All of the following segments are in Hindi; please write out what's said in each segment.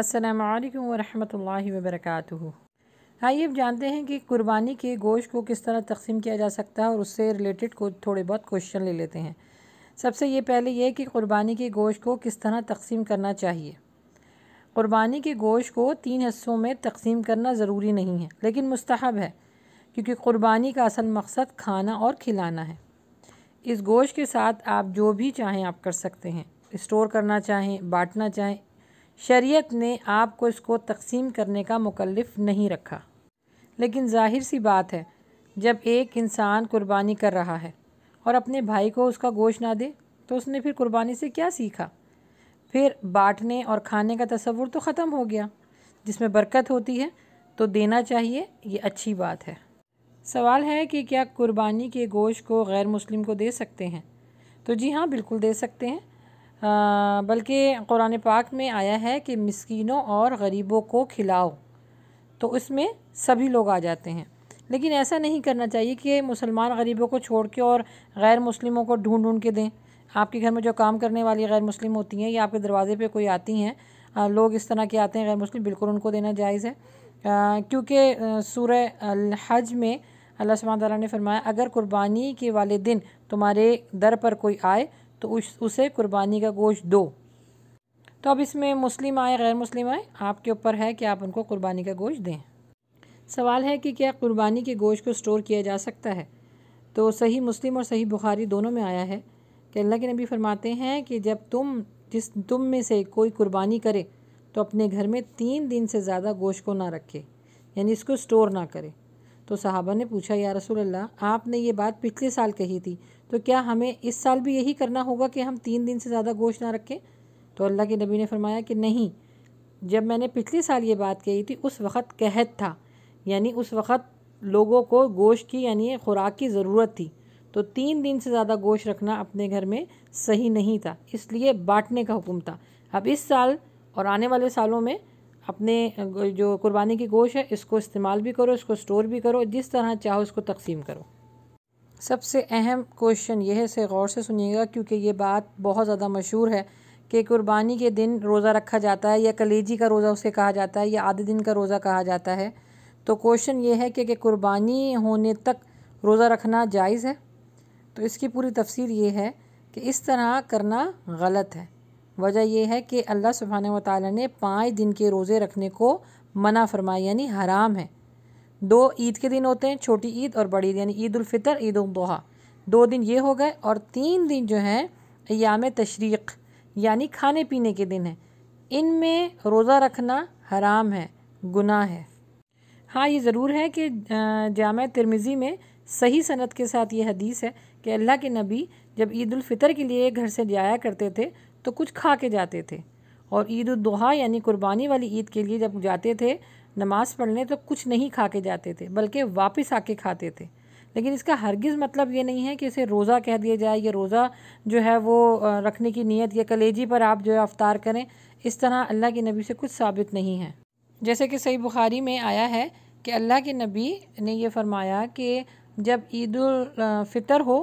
अस्सलाम वालेकुम वर्क व आइए अब जानते हैं कि कुर्बानी के गोश्त को किस तरह तकसीम किया जा सकता है और उससे रिलेटेड को थोड़े बहुत क्वेश्चन ले लेते हैं सबसे ये पहले यह कि कुर्बानी के गोश्त को किस तरह तकसीम करना चाहिए कुर्बानी के गोश्त को तीन हिस्सों में तकसीम करना ज़रूरी नहीं है लेकिन मस्तहब है क्योंकि कुर्बानी का असल मकसद खाना और खिलाना है इस गोश्त के साथ आप जो भी चाहें आप कर सकते हैं स्टोर करना चाहें बांटना चाहें शरीयत ने आपको इसको तकसीम करने का मुकलफ नहीं रखा लेकिन जाहिर सी बात है जब एक इंसान कुर्बानी कर रहा है और अपने भाई को उसका गोश्त ना दे तो उसने फिर कुर्बानी से क्या सीखा फिर बाँटने और खाने का तस्वुर तो ख़त्म हो गया जिसमें बरकत होती है तो देना चाहिए ये अच्छी बात है सवाल है कि क्या कुर्बानी के गोश्त को गैर मुस्लिम को दे सकते हैं तो जी हाँ बिल्कुल दे सकते हैं बल्कि कुरान पाक में आया है कि मस्किनों और गरीबों को खिलाओ तो उसमें सभी लोग आ जाते हैं लेकिन ऐसा नहीं करना चाहिए कि मुसलमान गरीबों को छोड़ के और गैर मुस्लिमों को ढूंढ ढूंढ के दें आपके घर में जो काम करने वाली गैर मुस्लिम होती हैं या आपके दरवाज़े पे कोई आती हैं लोग इस तरह के आते हैं गैर मुस्लिम बिल्कुल उनको देना जायज़ है क्योंकि सूर्य हज में अल्लाह सुबह ने फरमाया अगर कुर्बानी के वाले दिन तुम्हारे दर पर कोई आए तो उस उसे कुर्बानी का गोश्त दो तो अब इसमें मुस्लिम आए गैर मुस्लिम आए आपके ऊपर है कि आप उनको कुर्बानी का गोश्त दें सवाल है कि क्या कुर्बानी के गोश्त को स्टोर किया जा सकता है तो सही मुस्लिम और सही बुखारी दोनों में आया है कि अल्लाह के नबी फरमाते हैं कि जब तुम जिस तुम में से कोई कुर्बानी करे तो अपने घर में तीन दिन से ज़्यादा गोश्त को ना रखे यानी इसको स्टोर ना करे तो साहबा ने पूछा या रसूल अल्लाह आपने ये बात पिछले साल कही थी तो क्या हमें इस साल भी यही करना होगा कि हम तीन दिन से ज़्यादा गोश्त ना रखें तो अल्लाह के नबी ने फरमाया कि नहीं जब मैंने पिछले साल ये बात कही थी उस वक़्त कहत था यानी उस वक़्त लोगों को गोश्त की यानी ख़ुराक की ज़रूरत थी तो तीन दिन से ज़्यादा गोश्त रखना अपने घर में सही नहीं था इसलिए बांटने का हुक्म था अब इस साल और आने वाले सालों में अपने जो कुर्बानी की गोश्त है इसको इस्तेमाल भी करो इसको स्टोर भी करो जिस तरह चाहो इसको तकसीम करो सबसे अहम क्वेश्चन यह है से गौर से सुनिएगा क्योंकि ये बात बहुत ज़्यादा मशहूर है कि कुर्बानी के दिन रोज़ा रखा जाता है या कलेजी का रोज़ा उसे कहा जाता है या आधे दिन का रोज़ा कहा जाता है तो क्वेश्चन ये है कि, कि कुर्बानी होने तक रोज़ा रखना जायज़ है तो इसकी पूरी तफसीर ये है कि इस तरह करना गलत है वजह यह है कि अल्लाह सुबहान वाली ने पाँच दिन के रोज़े रखने को मना फरमाया यानी हराम है दो ईद के दिन होते हैं छोटी ईद और बड़ी ईद यानी ईद उलफ़ितर ईद उदहा दो दिन ये हो गए और तीन दिन जो हैं याम तशरीक़ यानी खाने पीने के दिन हैं इन में रोज़ा रखना हराम है गुनाह है हाँ ये ज़रूर है कि जाम तिरमिज़ी में सही सनत के साथ ये हदीस है कि अल्लाह के नबी जब ईदालफ़ितर के लिए घर से जाया करते थे तो कुछ खा के जाते थे और ईद उदहा यानी कुर्बानी वाली ईद के लिए जब जाते थे नमाज़ पढ़ने तो कुछ नहीं खा के जाते थे बल्कि वापस आके खाते थे लेकिन इसका हरगिज़ मतलब ये नहीं है कि इसे रोज़ा कह दिया जाए या रोज़ा जो है वो रखने की नीयत या कलेजी पर आप जो है अवतार करें इस तरह अल्लाह के नबी से कुछ साबित नहीं है जैसे कि सही बुखारी में आया है कि अल्लाह के नबी ने यह फरमाया कि जब ईद फ़ितर हो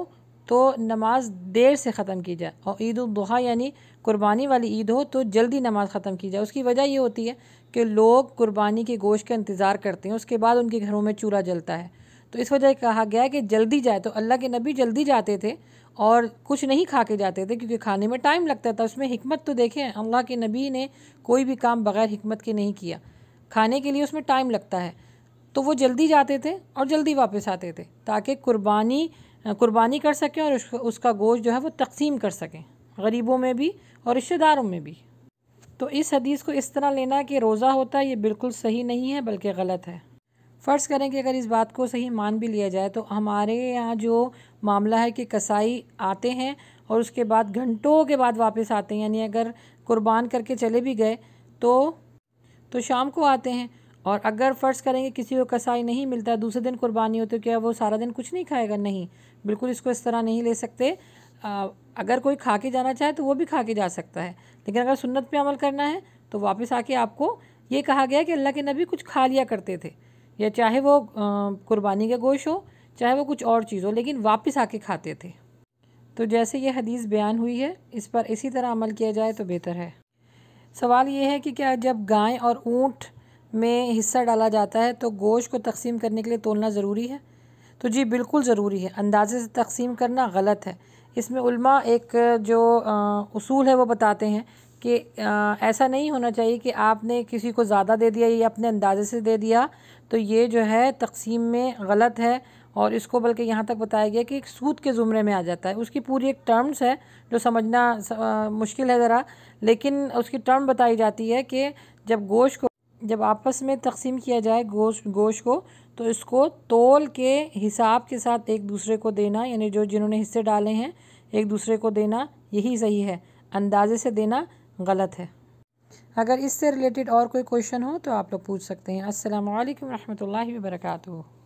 तो नमाज देर से ख़त्म की जाए और ईद उल यानी कुर्बानी वाली ईद हो तो जल्दी नमाज ख़त्म की जाए उसकी वजह ये होती है कि लोग कुर्बानी के गोश्त का इंतज़ार करते हैं उसके बाद उनके घरों में चूल्हा जलता है तो इस वजह कहा गया है कि जल्दी जाए तो अल्लाह के नबी जल्दी जाते थे और कुछ नहीं खा के जाते थे क्योंकि खाने में टाइम लगता था उसमें हिकमत तो देखें अल्लाह के नबी ने कोई भी काम बग़ैर हिकमत के नहीं किया खाने के लिए उसमें टाइम लगता है तो वो जल्दी जाते थे और जल्दी वापस आते थे ताकि कुर्बानी कुर्बानी कर सकें और उसका गोश्त जो है वो तकसीम कर सकें गरीबों में भी और रिश्तेदारों में भी तो इस हदीस को इस तरह लेना कि रोज़ा होता ये बिल्कुल सही नहीं है बल्कि गलत है फ़र्ज़ करें कि अगर इस बात को सही मान भी लिया जाए तो हमारे यहाँ जो मामला है कि कसाई आते हैं और उसके बाद घंटों के बाद वापस आते हैं यानी अगर कुर्बान करके चले भी गए तो तो शाम को आते हैं और अगर फ़र्ज़ करेंगे किसी को कसाई नहीं मिलता दूसरे दिन कुर्बानी हो तो क्या वो सारा दिन कुछ नहीं खाएगा नहीं बिल्कुल इसको इस तरह नहीं ले सकते आ, अगर कोई खा के जाना चाहे तो वो भी खा के जा सकता है लेकिन अगर सुन्नत पे अमल करना है तो वापस आके आपको ये कहा गया कि अल्लाह के नबी कुछ खा लिया करते थे या चाहे वो कुर्बानी का गोश हो चाहे वो कुछ और चीज़ हो लेकिन वापस आके खाते थे तो जैसे ये हदीस बयान हुई है इस पर इसी तरह अमल किया जाए तो बेहतर है सवाल ये है कि क्या जब गाय और ऊँट में हिस्सा डाला जाता है तो गोश को तकसीम करने के लिए तोलना ज़रूरी है तो जी बिल्कुल ज़रूरी है अंदाजे से तकसीम करना गलत है इसमें उल्मा एक जो उसूल है वो बताते हैं कि ऐसा नहीं होना चाहिए कि आपने किसी को ज़्यादा दे दिया या अपने अंदाजे से दे दिया तो ये जो है तकसीम में गलत है और इसको बल्कि यहाँ तक बताया गया कि एक सूद के ज़ुमरे में आ जाता है उसकी पूरी एक टर्म्स है जो समझना स, आ, मुश्किल है ज़रा लेकिन उसकी टर्म बताई जाती है कि जब गोश को जब आपस में तकसीम किया जाए गोश गोश को तो इसको तोल के हिसाब के साथ एक दूसरे को देना यानी जो जिन्होंने हिस्से डाले हैं एक दूसरे को देना यही सही है अंदाजे से देना गलत है अगर इससे रिलेटेड और कोई क्वेश्चन हो तो आप लोग पूछ सकते हैं असल वरहमल वर्का